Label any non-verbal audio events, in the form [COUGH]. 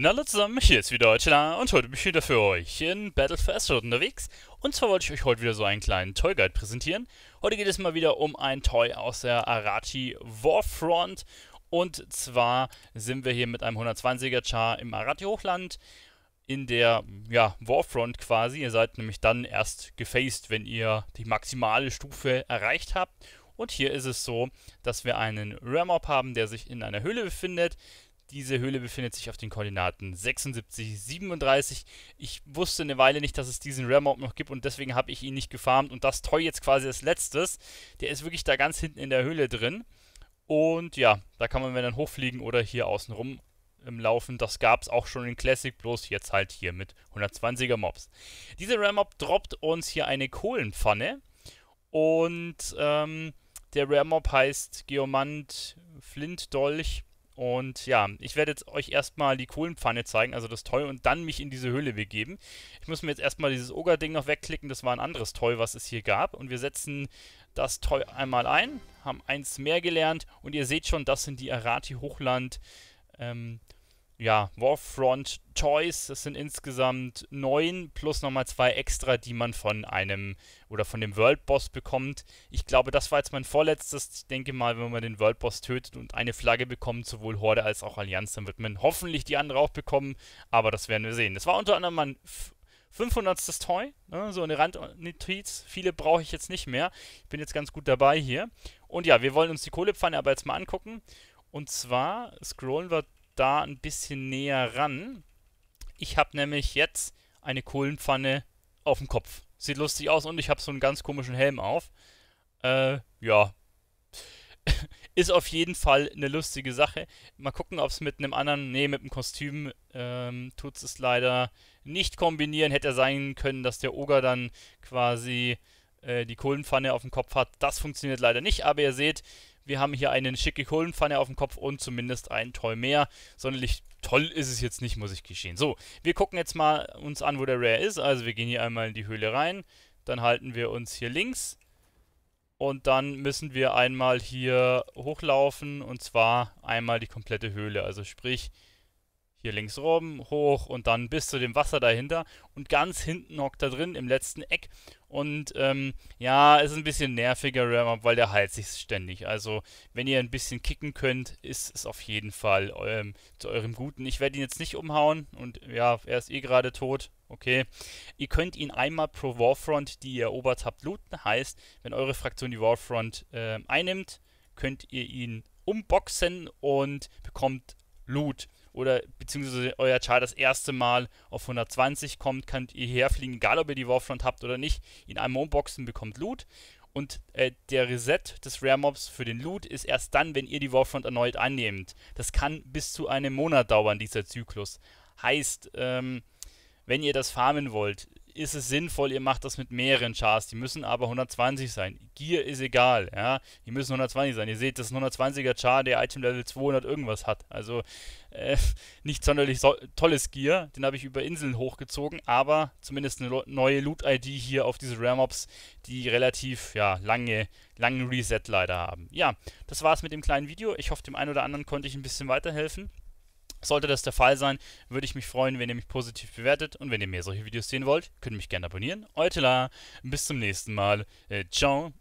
Hallo zusammen, hier ist wieder Euchela und heute bin ich wieder für euch in Battle for Azeroth unterwegs. Und zwar wollte ich euch heute wieder so einen kleinen Toy Guide präsentieren. Heute geht es mal wieder um ein Toy aus der Arati Warfront. Und zwar sind wir hier mit einem 120er Char im Arati Hochland in der ja, Warfront quasi. Ihr seid nämlich dann erst gefaced, wenn ihr die maximale Stufe erreicht habt. Und hier ist es so, dass wir einen Ram-Op haben, der sich in einer Höhle befindet. Diese Höhle befindet sich auf den Koordinaten 76, 37. Ich wusste eine Weile nicht, dass es diesen Rare Mob noch gibt und deswegen habe ich ihn nicht gefarmt. Und das Toy jetzt quasi als letztes. Der ist wirklich da ganz hinten in der Höhle drin. Und ja, da kann man dann hochfliegen oder hier außen rum ähm, Laufen. Das gab es auch schon in Classic, bloß jetzt halt hier mit 120er Mobs. Dieser Rare Mob droppt uns hier eine Kohlenpfanne. Und ähm, der Rare Mob heißt Geomant Flintdolch und ja, ich werde jetzt euch erstmal die Kohlenpfanne zeigen, also das Toy, und dann mich in diese Höhle begeben. Ich muss mir jetzt erstmal dieses Ogre-Ding noch wegklicken, das war ein anderes Toy, was es hier gab. Und wir setzen das Toy einmal ein, haben eins mehr gelernt und ihr seht schon, das sind die Arati-Hochland- ähm, ja, Warfront Toys. Das sind insgesamt neun plus nochmal zwei extra, die man von einem oder von dem World Boss bekommt. Ich glaube, das war jetzt mein vorletztes. Ich denke mal, wenn man den World Boss tötet und eine Flagge bekommt, sowohl Horde als auch Allianz, dann wird man hoffentlich die andere auch bekommen. Aber das werden wir sehen. Das war unter anderem mein 500. Toy, ne? so eine Randnotiz. Viele brauche ich jetzt nicht mehr. Ich bin jetzt ganz gut dabei hier. Und ja, wir wollen uns die Kohlepfanne aber jetzt mal angucken. Und zwar scrollen wir da ein bisschen näher ran. Ich habe nämlich jetzt eine Kohlenpfanne auf dem Kopf. Sieht lustig aus und ich habe so einen ganz komischen Helm auf. Äh, ja. [LAUGHS] Ist auf jeden Fall eine lustige Sache. Mal gucken, ob es mit einem anderen, nee, mit einem Kostüm ähm, tut es leider nicht kombinieren. Hätte ja sein können, dass der Oger dann quasi äh, die Kohlenpfanne auf dem Kopf hat. Das funktioniert leider nicht, aber ihr seht, wir haben hier eine schicke Kohlenpfanne auf dem Kopf und zumindest ein Toll mehr. Sonderlich toll ist es jetzt nicht, muss ich geschehen. So, wir gucken jetzt mal uns an, wo der Rare ist. Also wir gehen hier einmal in die Höhle rein. Dann halten wir uns hier links. Und dann müssen wir einmal hier hochlaufen und zwar einmal die komplette Höhle. Also sprich, hier links rum, hoch und dann bis zu dem Wasser dahinter. Und ganz hinten hockt da drin im letzten Eck und ähm, ja, ist ein bisschen nerviger Ramp-Up, weil der heilt sich ständig. Also, wenn ihr ein bisschen kicken könnt, ist es auf jeden Fall eurem, ähm, zu eurem Guten. Ich werde ihn jetzt nicht umhauen und ja, er ist eh gerade tot. Okay. Ihr könnt ihn einmal pro Warfront, die ihr erobert habt, looten. Heißt, wenn eure Fraktion die Warfront äh, einnimmt, könnt ihr ihn umboxen und bekommt Loot oder beziehungsweise euer Char das erste Mal auf 120 kommt, könnt ihr herfliegen, egal ob ihr die Warfront habt oder nicht. In einem Mondboxen bekommt Loot und äh, der Reset des Rare Mobs für den Loot ist erst dann, wenn ihr die Warfront erneut annehmt. Das kann bis zu einem Monat dauern, dieser Zyklus. Heißt, ähm, wenn ihr das farmen wollt, ist es sinnvoll, ihr macht das mit mehreren Chars. Die müssen aber 120 sein. Gear ist egal, ja. Die müssen 120 sein. Ihr seht, das ist ein 120er Char, der Item Level 200 irgendwas hat. Also äh, [LAUGHS] nicht sonderlich so tolles Gear. Den habe ich über Inseln hochgezogen, aber zumindest eine neue Loot-ID hier auf diese Rare Ramops, die relativ ja, lange, langen Reset leider haben. Ja, das war's mit dem kleinen Video. Ich hoffe, dem einen oder anderen konnte ich ein bisschen weiterhelfen. Sollte das der Fall sein, würde ich mich freuen, wenn ihr mich positiv bewertet und wenn ihr mehr solche Videos sehen wollt, könnt ihr mich gerne abonnieren. Euer Tela, bis zum nächsten Mal. Äh, ciao.